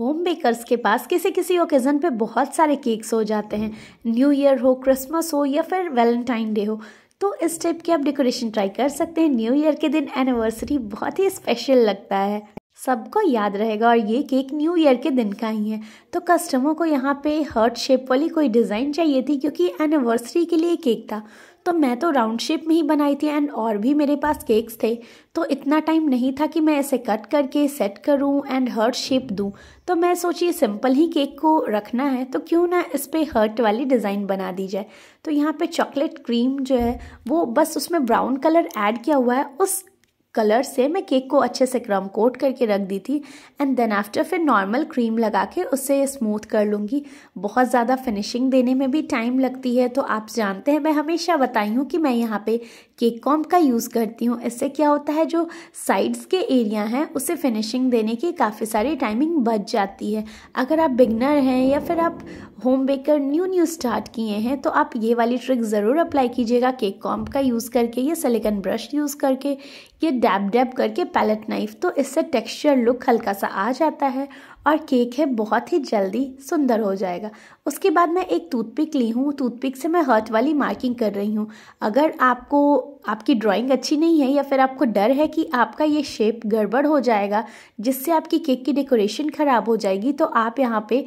home bakers के पास किसी किसी ओकेज़न पे बहुत सारे केक्स हो जाते हैं न्यू ईयर हो क्रिसमस हो या फिर वैलेंटाइन डे हो तो इस टाइप की आप डेकोरेशन ट्राई कर सकते हैं न्यू ईयर के दिन एनिवर्सरी बहुत ही स्पेशल लगता है सबको याद रहेगा और ये केक न्यू ईयर के दिन का ही है तो कस्टमर को यहाँ पे हर्ट शेप वाली कोई डिज़ाइन चाहिए थी क्योंकि एनिवर्सरी के लिए केक था तो मैं तो राउंड शेप में ही बनाई थी एंड और भी मेरे पास केक्स थे तो इतना टाइम नहीं था कि मैं इसे कट करके सेट करूं एंड हर्ट शेप दूं तो मैं सोची सिंपल ही केक को रखना है तो क्यों ना इस पर हर्ट वाली डिज़ाइन बना दी जाए तो यहाँ पे चॉकलेट क्रीम जो है वो बस उसमें ब्राउन कलर ऐड किया हुआ है उस कलर से मैं केक को अच्छे से क्रम कोट करके रख दी थी एंड देन आफ्टर फिर नॉर्मल क्रीम लगा के उससे स्मूथ कर लूँगी बहुत ज़्यादा फिनिशिंग देने में भी टाइम लगती है तो आप जानते हैं मैं हमेशा बताई हूँ कि मैं यहाँ पे केक कॉम्प का यूज़ करती हूँ इससे क्या होता है जो साइड्स के एरिया हैं उसे फिनिशिंग देने की काफ़ी सारी टाइमिंग बच जाती है अगर आप बिगनर हैं या फिर आप home baker new new start किए हैं तो आप ये वाली ट्रिक ज़रूर अप्लाई कीजिएगा केक कॉम्प का यूज़ करके या सिलिकन ब्रश यूज़ करके या डैब डैब करके पैलेट नाइफ तो इससे टेक्सचर लुक हल्का सा आ जाता है और केक है बहुत ही जल्दी सुंदर हो जाएगा उसके बाद मैं एक टूथपिक ली हूँ टूथपिक से मैं हर्ट वाली मार्किंग कर रही हूँ अगर आपको आपकी ड्राइंग अच्छी नहीं है या फिर आपको डर है कि आपका ये शेप गड़बड़ हो जाएगा जिससे आपकी केक की डेकोरेशन ख़राब हो जाएगी तो आप यहाँ पे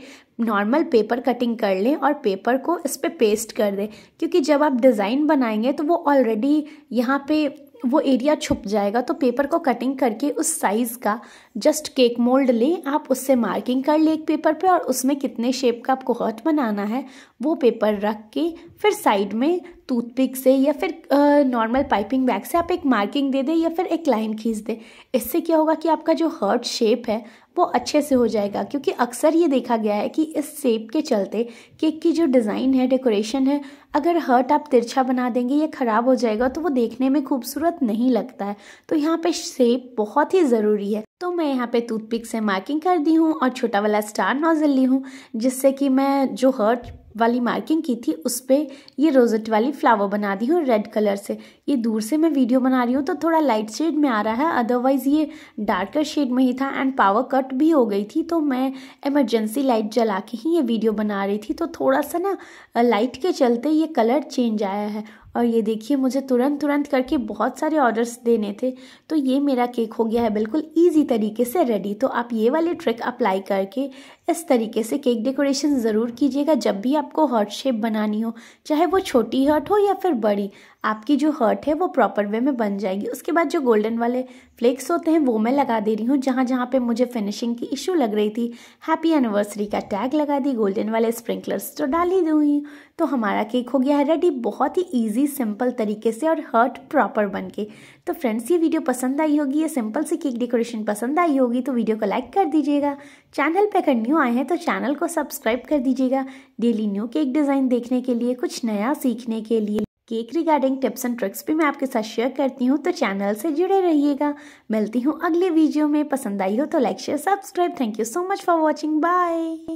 नॉर्मल पेपर कटिंग कर लें और पेपर को इस पर पे पेस्ट कर दें क्योंकि जब आप डिज़ाइन बनाएंगे तो वो ऑलरेडी यहाँ पे वो एरिया छुप जाएगा तो पेपर को कटिंग करके उस साइज़ का जस्ट केक मोल्ड लें आप उससे मार्किंग कर लें एक पेपर पे और उसमें कितने शेप का आपको हर्ट बनाना है वो पेपर रख के फिर साइड में टूथपिक से या फिर नॉर्मल पाइपिंग बैग से आप एक मार्किंग दे दें या फिर एक लाइन खींच दें इससे क्या होगा कि आपका जो हर्ट शेप है वो अच्छे से हो जाएगा क्योंकि अक्सर ये देखा गया है कि इस शेप के चलते केक की जो डिज़ाइन है डेकोरेशन है अगर हर्ट आप तिरछा बना देंगे या ख़राब हो जाएगा तो वो देखने में खूबसूरत नहीं लगता है तो यहाँ पे शेप बहुत ही ज़रूरी है तो मैं यहाँ पे टूथपिक से मार्किंग कर दी हूँ और छोटा वाला स्टार नोजल ली हूँ जिससे कि मैं जो हर्ट वाली मार्किंग की थी उस पर ये रोजेट वाली फ्लावर बना दी हूँ रेड कलर से ये दूर से मैं वीडियो बना रही हूँ तो थोड़ा लाइट शेड में आ रहा है अदरवाइज़ ये डार्कर शेड में ही था एंड पावर कट भी हो गई थी तो मैं इमरजेंसी लाइट जला के ही ये वीडियो बना रही थी तो थोड़ा सा ना लाइट के चलते ये कलर चेंज आया है और ये देखिए मुझे तुरंत तुरंत करके बहुत सारे ऑर्डर्स देने थे तो ये मेरा केक हो गया है बिल्कुल ईजी तरीके से रेडी तो आप ये वाले ट्रिक अप्लाई करके इस तरीके से केक डेकोरेशन ज़रूर कीजिएगा जब भी आपको हॉट शेप बनानी हो चाहे वो छोटी हॉट हो या फिर बड़ी आपकी जो हर्ट है वो प्रॉपर वे में बन जाएगी उसके बाद जो गोल्डन वाले फ्लेक्स होते हैं वो मैं लगा दे रही हूँ जहाँ जहाँ पे मुझे फिनिशिंग की इशू लग रही थी हैप्पी एनिवर्सरी का टैग लगा दी गोल्डन वाले स्प्रिंकलर्स तो डाल ही दूँगी तो हमारा केक हो गया है रेडी बहुत ही ईजी सिंपल तरीके से और हर्ट प्रॉपर बन के तो फ्रेंड्स ये वीडियो पसंद आई होगी ये सिंपल सी केक डेकोरेशन पसंद आई होगी तो वीडियो को लाइक कर दीजिएगा चैनल पर अगर न्यू आए हैं तो चैनल को सब्सक्राइब कर दीजिएगा डेली न्यू केक डिज़ाइन देखने के लिए कुछ नया सीखने के लिए cake regarding tips and tricks भी मैं आपके साथ शेयर करती हूँ तो चैनल से जुड़े रहिएगा मिलती हूँ अगले वीडियो में पसंद आई हो तो like share subscribe thank you so much for watching bye